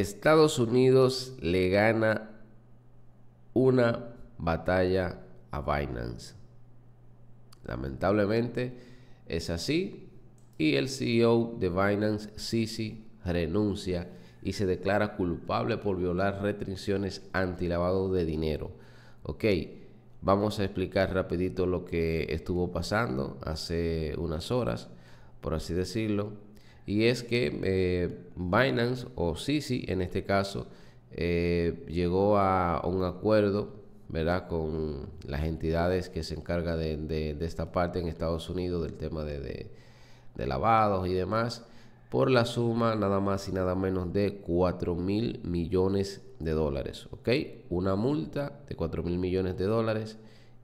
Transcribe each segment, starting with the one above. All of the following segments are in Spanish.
Estados Unidos le gana una batalla a Binance. Lamentablemente es así y el CEO de Binance, Sisi, renuncia y se declara culpable por violar restricciones antilavado de dinero. Ok, vamos a explicar rapidito lo que estuvo pasando hace unas horas, por así decirlo y es que eh, Binance o Sisi en este caso eh, llegó a un acuerdo ¿verdad? con las entidades que se encargan de, esta parte en Estados Unidos del tema de, lavados y demás por la suma nada más y nada menos de 4 mil millones de dólares, ¿ok? Una multa de 4 mil millones de dólares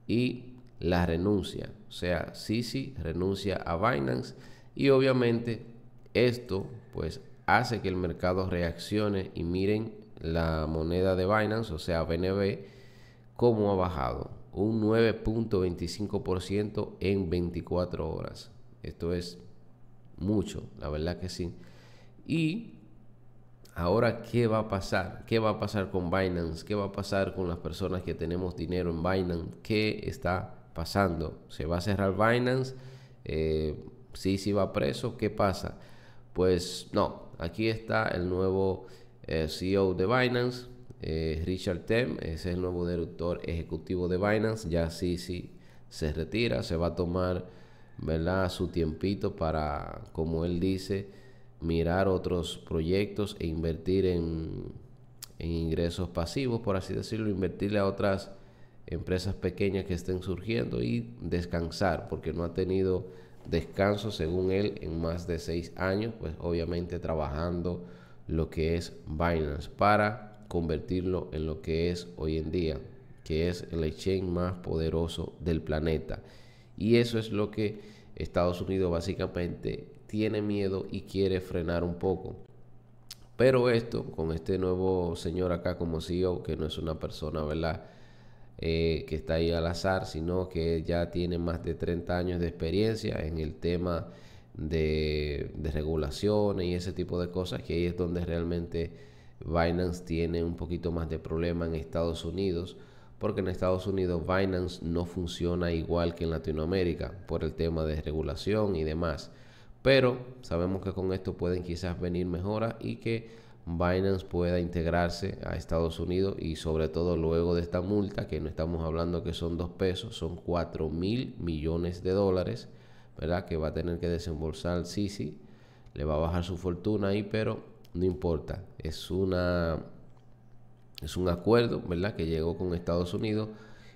y la renuncia, o sea, Sisi renuncia a Binance y obviamente esto pues hace que el mercado reaccione y miren la moneda de Binance, o sea BNB, cómo ha bajado. Un 9.25% en 24 horas. Esto es mucho, la verdad que sí. Y ahora, ¿qué va a pasar? ¿Qué va a pasar con Binance? ¿Qué va a pasar con las personas que tenemos dinero en Binance? ¿Qué está pasando? ¿Se va a cerrar Binance? Eh, sí, sí va preso. ¿Qué pasa? Pues no, aquí está el nuevo eh, CEO de Binance, eh, Richard Tem, ese es el nuevo director ejecutivo de Binance, ya sí, sí, se retira, se va a tomar, ¿verdad? Su tiempito para, como él dice, mirar otros proyectos e invertir en, en ingresos pasivos, por así decirlo, invertirle a otras empresas pequeñas que estén surgiendo y descansar, porque no ha tenido descanso, según él, en más de seis años, pues obviamente trabajando lo que es Binance para convertirlo en lo que es hoy en día, que es el exchange más poderoso del planeta. Y eso es lo que Estados Unidos básicamente tiene miedo y quiere frenar un poco. Pero esto, con este nuevo señor acá como CEO, que no es una persona, ¿verdad? Eh, que está ahí al azar, sino que ya tiene más de 30 años de experiencia en el tema de, de regulaciones y ese tipo de cosas, que ahí es donde realmente Binance tiene un poquito más de problema en Estados Unidos, porque en Estados Unidos Binance no funciona igual que en Latinoamérica por el tema de regulación y demás. Pero sabemos que con esto pueden quizás venir mejoras y que Binance pueda integrarse a Estados Unidos y sobre todo luego de esta multa, que no estamos hablando que son dos pesos, son cuatro mil millones de dólares, ¿verdad? Que va a tener que desembolsar Sisi, le va a bajar su fortuna ahí, pero no importa, es una... Es un acuerdo, ¿verdad? Que llegó con Estados Unidos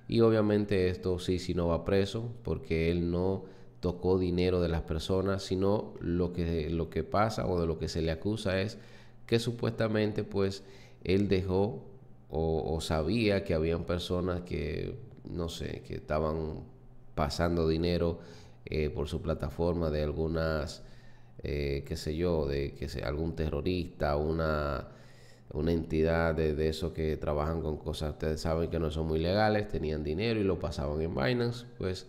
y obviamente esto Sisi no va preso porque él no tocó dinero de las personas, sino lo que, lo que pasa o de lo que se le acusa es que supuestamente pues él dejó o, sabía que habían personas que, no sé, que estaban pasando dinero eh, por su plataforma de algunas, eh, qué sé yo, de que algún terrorista, una, una entidad de, eso esos que trabajan con cosas, ustedes saben que no son muy legales, tenían dinero y lo pasaban en Binance, pues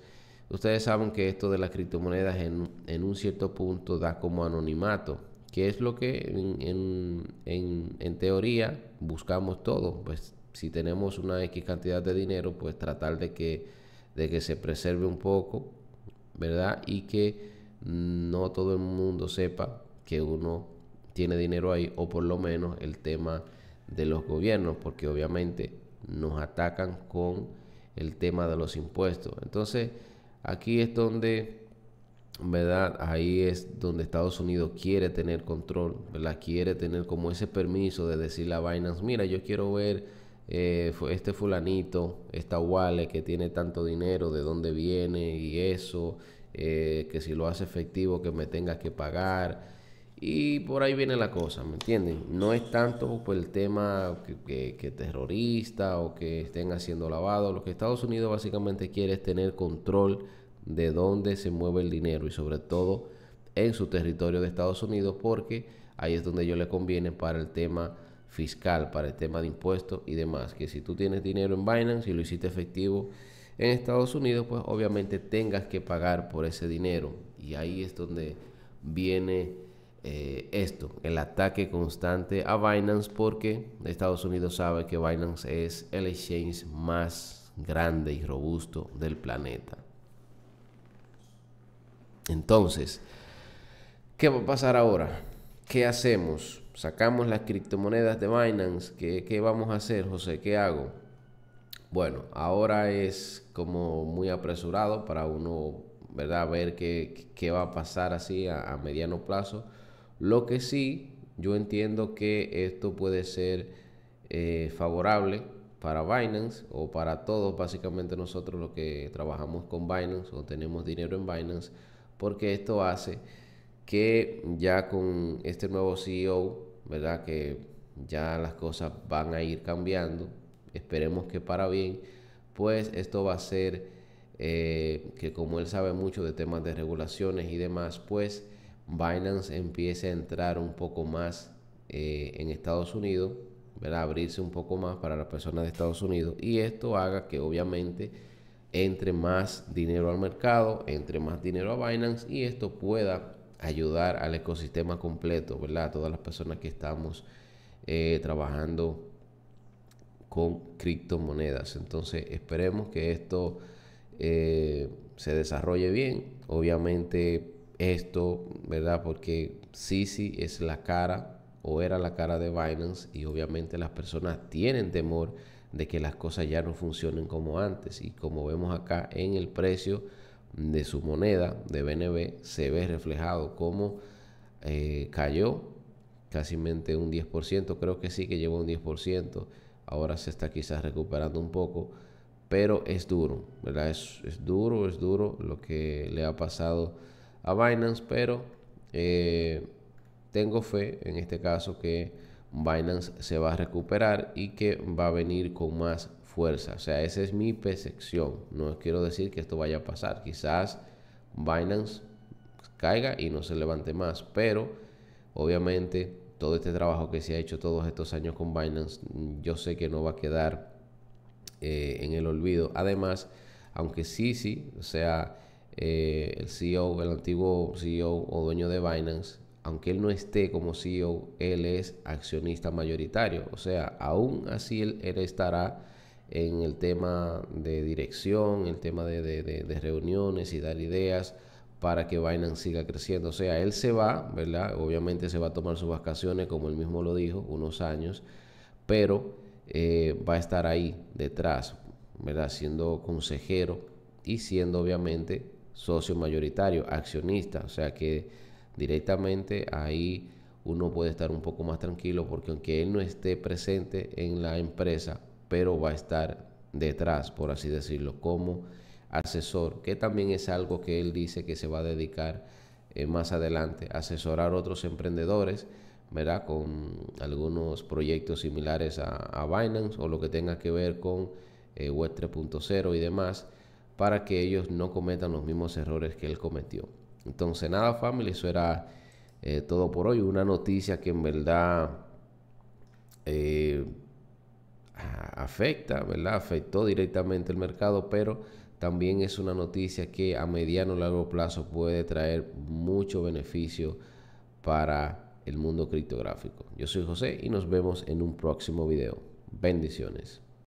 ustedes saben que esto de las criptomonedas en un cierto punto da como anonimato que es lo que en, teoría buscamos todo Pues si tenemos una X cantidad de dinero, pues tratar de que, de que se preserve un poco, ¿verdad? Y que no todo el mundo sepa que uno tiene dinero ahí, o por lo menos el tema de los gobiernos, porque obviamente nos atacan con el tema de los impuestos. Entonces, aquí es donde ¿verdad? Ahí es donde Estados Unidos quiere tener control, ¿verdad? Quiere tener como ese permiso de decirle a Binance, mira, yo quiero ver eh, este fulanito, esta wallet que tiene tanto dinero, de dónde viene y eso, eh, que si lo hace efectivo que me tenga que pagar. Y por ahí viene la cosa, ¿me entienden? No es tanto por el tema que, que, que terrorista o que estén haciendo lavado. Lo que Estados Unidos básicamente quiere es tener control de dónde se mueve el dinero y sobre todo en su territorio de Estados Unidos porque ahí es donde yo le conviene para el tema fiscal, para el tema de impuestos y demás. Que si tú tienes dinero en Binance y lo hiciste efectivo en Estados Unidos, pues obviamente tengas que pagar por ese dinero. Y ahí es donde viene eh, esto, el ataque constante a Binance porque Estados Unidos sabe que Binance es el exchange más grande y robusto del planeta. Entonces, ¿qué va a pasar ahora? ¿Qué hacemos? Sacamos las criptomonedas de Binance. ¿Qué, vamos a hacer, José? ¿Qué hago? Bueno, ahora es como muy apresurado para uno, ¿verdad? Ver qué, va a pasar así a, mediano plazo. Lo que sí, yo entiendo que esto puede ser eh, favorable para Binance o para todos, básicamente nosotros los que trabajamos con Binance o tenemos dinero en Binance, porque esto hace que ya con este nuevo CEO, ¿verdad? Que ya las cosas van a ir cambiando, esperemos que para bien, pues esto va a ser eh, que como él sabe mucho de temas de regulaciones y demás, pues Binance empiece a entrar un poco más eh, en Estados Unidos, ¿verdad? abrirse un poco más para las personas de Estados Unidos y esto haga que obviamente entre más dinero al mercado, entre más dinero a Binance y esto pueda ayudar al ecosistema completo, ¿verdad? A todas las personas que estamos eh, trabajando con criptomonedas. Entonces esperemos que esto eh, se desarrolle bien. Obviamente esto, ¿verdad? Porque Sisi es la cara o era la cara de Binance y obviamente las personas tienen temor de que las cosas ya no funcionen como antes. Y como vemos acá en el precio de su moneda de BNB, se ve reflejado cómo eh, cayó casi un 10%, creo que sí que llevó un 10%, ahora se está quizás recuperando un poco, pero es duro, ¿verdad? Es, es duro, es duro lo que le ha pasado a Binance, pero eh, tengo fe en este caso que Binance se va a recuperar y que va a venir con más fuerza. O sea, esa es mi percepción. No quiero decir que esto vaya a pasar. Quizás Binance caiga y no se levante más, pero obviamente todo este trabajo que se ha hecho todos estos años con Binance, yo sé que no va a quedar eh, en el olvido. Además, aunque sí, sí, sea, eh, el CEO, el antiguo CEO o dueño de Binance, aunque él no esté como CEO, él es accionista mayoritario. O sea, aún así él, estará en el tema de dirección, el tema de, reuniones y dar ideas para que Binance siga creciendo. O sea, él se va, ¿verdad? Obviamente se va a tomar sus vacaciones, como él mismo lo dijo, unos años, pero eh, va a estar ahí detrás, ¿verdad? Siendo consejero y siendo obviamente socio mayoritario, accionista. O sea que directamente, ahí uno puede estar un poco más tranquilo porque aunque él no esté presente en la empresa, pero va a estar detrás, por así decirlo, como asesor, que también es algo que él dice que se va a dedicar eh, más adelante, asesorar a otros emprendedores, ¿verdad? Con algunos proyectos similares a, Binance o lo que tenga que ver con eh, Web 3.0 y demás, para que ellos no cometan los mismos errores que él cometió. Entonces, nada, family, eso era eh, todo por hoy. Una noticia que en verdad eh, afecta, ¿verdad? Afectó directamente el mercado, pero también es una noticia que a mediano o largo plazo puede traer mucho beneficio para el mundo criptográfico. Yo soy José y nos vemos en un próximo video. Bendiciones.